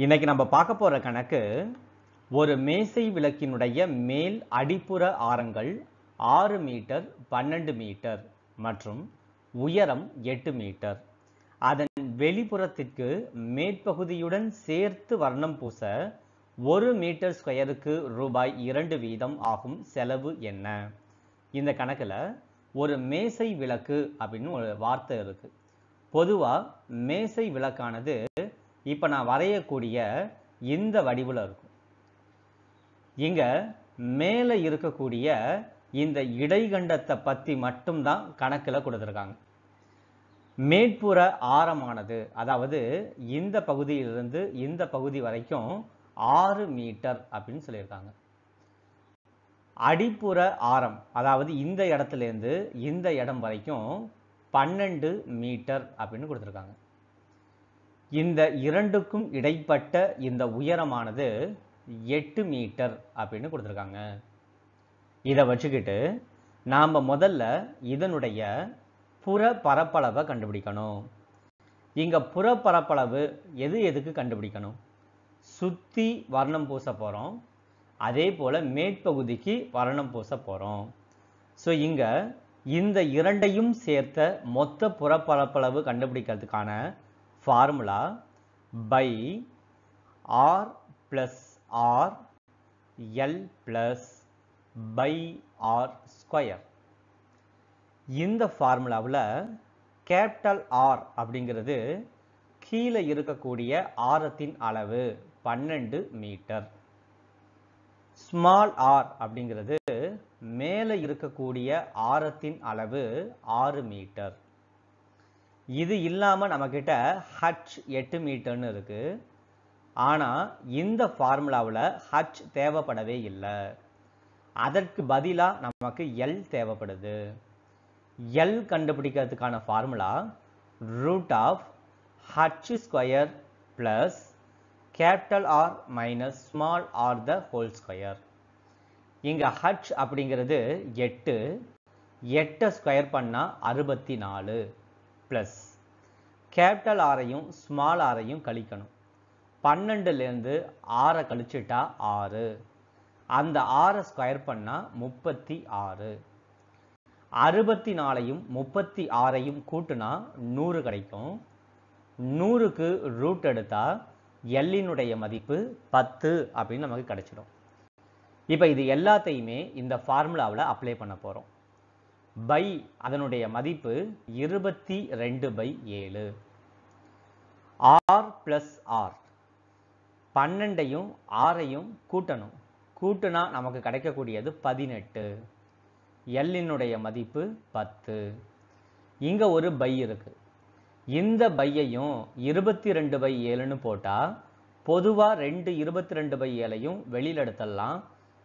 இன்னைக்கு நம்ம பார்க்க போகிற கணக்கு ஒரு மேசை விளக்கினுடைய மேல் அடிப்புற ஆரங்கள் ஆறு மீட்டர் பன்னெண்டு மீட்டர் மற்றும் உயரம் எட்டு மீட்டர் அதன் வெளிப்புறத்திற்கு மேற்பகுதியுடன் சேர்த்து வர்ணம் பூச ஒரு மீட்டர் ஸ்கொயருக்கு ரூபாய் இரண்டு வீதம் ஆகும் செலவு என்ன இந்த கணக்கில் ஒரு மேசை விளக்கு அப்படின்னு ஒரு வார்த்தை இருக்குது பொதுவாக மேசை விளக்கானது இப்போ நான் வரையக்கூடிய இந்த வடிவில் இருக்கும் இங்கே மேலே இருக்கக்கூடிய இந்த இடைகண்டத்தை பற்றி மட்டும்தான் கணக்கில் கொடுத்துருக்காங்க மேற்புற ஆரமானது அதாவது இந்த பகுதியிலிருந்து இந்த பகுதி வரைக்கும் ஆறு மீட்டர் அப்படின்னு சொல்லியிருக்காங்க அடிப்புற ஆரம் அதாவது இந்த இடத்துலேருந்து இந்த இடம் வரைக்கும் பன்னெண்டு மீட்டர் அப்படின்னு கொடுத்துருக்காங்க இந்த இரண்டுக்கும் இடைப்பட்ட இந்த உயரமானது எட்டு மீட்டர் அப்படின்னு கொடுத்துருக்காங்க இதை வச்சுக்கிட்டு நாம் முதல்ல இதனுடைய புற பரப்பளவை கண்டுபிடிக்கணும் இங்கே புற பரப்பளவு எது எதுக்கு கண்டுபிடிக்கணும் சுற்றி வர்ணம் பூச போகிறோம் அதே போல் மேற்பகுதிக்கு வர்ணம் பூச போகிறோம் ஸோ இங்கே இந்த இரண்டையும் சேர்த்த மொத்த புறப்பரப்பளவு கண்டுபிடிக்கிறதுக்கான formula by r plus r l plus by r square இந்த ஃபார்முலாவில் capital ஆர் அப்படிங்கிறது கீழே இருக்கக்கூடிய ஆரத்தின் அளவு பன்னெண்டு மீட்டர் ஸ்மால் ஆர் அப்படிங்கிறது மேலே இருக்கக்கூடிய ஆரத்தின் அளவு ஆறு மீட்டர் இது இல்லாமல் நம்மக்கிட்ட ஹச் எட்டு மீட்டர்னு இருக்குது ஆனால் இந்த ஃபார்முலாவில் ஹச் தேவைப்படவே இல்லை அதற்கு பதிலாக நமக்கு எல் தேவைப்படுது எல் கண்டுபிடிக்கிறதுக்கான formula root of H square plus capital R minus small R the whole square இங்கே ஹச் அப்படிங்கிறது எட்டு எட்டை ஸ்கொயர் பண்ணால் அறுபத்தி நாலு ப்ளஸ் கேபிட்டல் ஆரையும் ஸ்மால் ஆரையும் கழிக்கணும் பன்னெண்டுலேருந்து ஆறை கழிச்சுட்டா ஆறு அந்த ஆறை ஸ்கொயர் பண்ணால் முப்பத்தி ஆறு அறுபத்தி நாலையும் முப்பத்தி ஆறையும் கூட்டுனா நூறு கிடைக்கும் நூறுக்கு ரூட் எடுத்தால் எல்லினுடைய மதிப்பு பத்து அப்படின்னு நமக்கு கிடைச்சிடும் இப்போ இது எல்லாத்தையுமே இந்த ஃபார்முலாவில் அப்ளை பண்ண போகிறோம் பை அதனுடைய மதிப்பு இருபத்தி ரெண்டு பை ஏழு ஆர் பிளஸ் ஆர் பன்னெண்டையும் ஆறையும் கூட்டணும் கூட்டுனா நமக்கு கிடைக்கக்கூடியது பதினெட்டு எல்லினுடைய மதிப்பு பத்து இங்கே ஒரு பை இருக்குது இந்த பையையும் இருபத்தி ரெண்டு பை ஏழுன்னு போட்டால் பொதுவாக ரெண்டு இருபத்தி ரெண்டு பை ஏழையும் வெளியில் எடுத்துடலாம்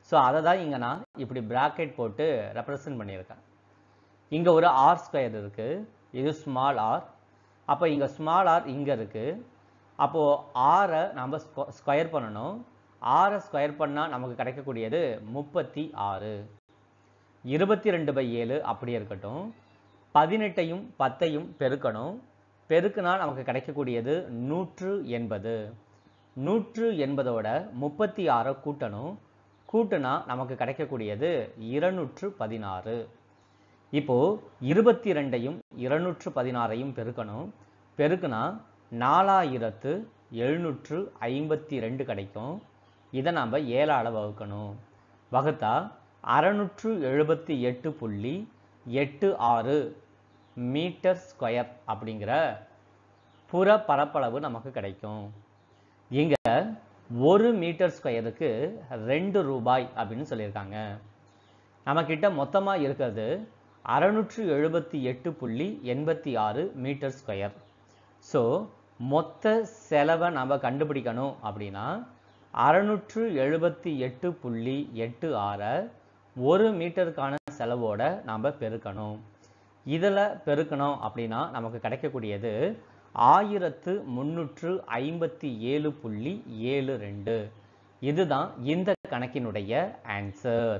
ஸோ அதை தான் இங்கே நான் இப்படி ப்ராக்கெட் போட்டு ரெப்ரசன்ட் பண்ணியிருக்கேன் இங்கே ஒரு ஆர் ஸ்கொயர் இருக்குது இது ஸ்மால் ஆர் அப்போ இங்கே ஸ்மால் ஆர் இங்கே இருக்குது அப்போது ஆரை நம்ம ஸ்கொயர் பண்ணணும் ஆரை ஸ்கொயர் பண்ணால் நமக்கு கிடைக்கக்கூடியது முப்பத்தி ஆறு இருபத்தி ரெண்டு பை ஏழு அப்படி இருக்கட்டும் பதினெட்டையும் பத்தையும் பெருக்கணும் பெருக்குனால் நமக்கு கிடைக்கக்கூடியது நூற்று எண்பது நூற்று எண்பதோட முப்பத்தி ஆறை கூட்டணும் கூட்டுனா நமக்கு கிடைக்கக்கூடியது இருநூற்று பதினாறு இப்போது இருபத்தி ரெண்டையும் இருநூற்று பதினாறையும் பெருக்கணும் பெருக்குனா நாலாயிரத்து எழுநூற்று ஐம்பத்தி ரெண்டு கிடைக்கும் இதை நாம் ஏழால் வகுக்கணும் வகுத்தா அறநூற்று எழுபத்தி எட்டு புள்ளி எட்டு ஆறு மீட்டர் ஸ்கொயர் அப்படிங்கிற புற பரப்பளவு நமக்கு கிடைக்கும் இங்கே ஒரு மீட்டர் ஸ்கொயருக்கு ரெண்டு ரூபாய் அப்படின்னு சொல்லியிருக்காங்க நம்மக்கிட்ட மொத்தமாக இருக்கிறது அறநூற்று எழுபத்தி எட்டு புள்ளி எண்பத்தி ஆறு மீட்டர் ஸ்கொயர் ஸோ மொத்த செலவை நம்ம கண்டுபிடிக்கணும் அப்படின்னா அறநூற்று எழுபத்தி எட்டு புள்ளி எட்டு ஆறை ஒரு மீட்டருக்கான செலவோட நாம் பெருக்கணும் இதில் பெருக்கணும் அப்படின்னா நமக்கு கிடைக்கக்கூடியது ஆயிரத்து முந்நூற்று ஐம்பத்தி ஏழு புள்ளி ஏழு ரெண்டு இதுதான் இந்த கணக்கினுடைய ஆன்சர்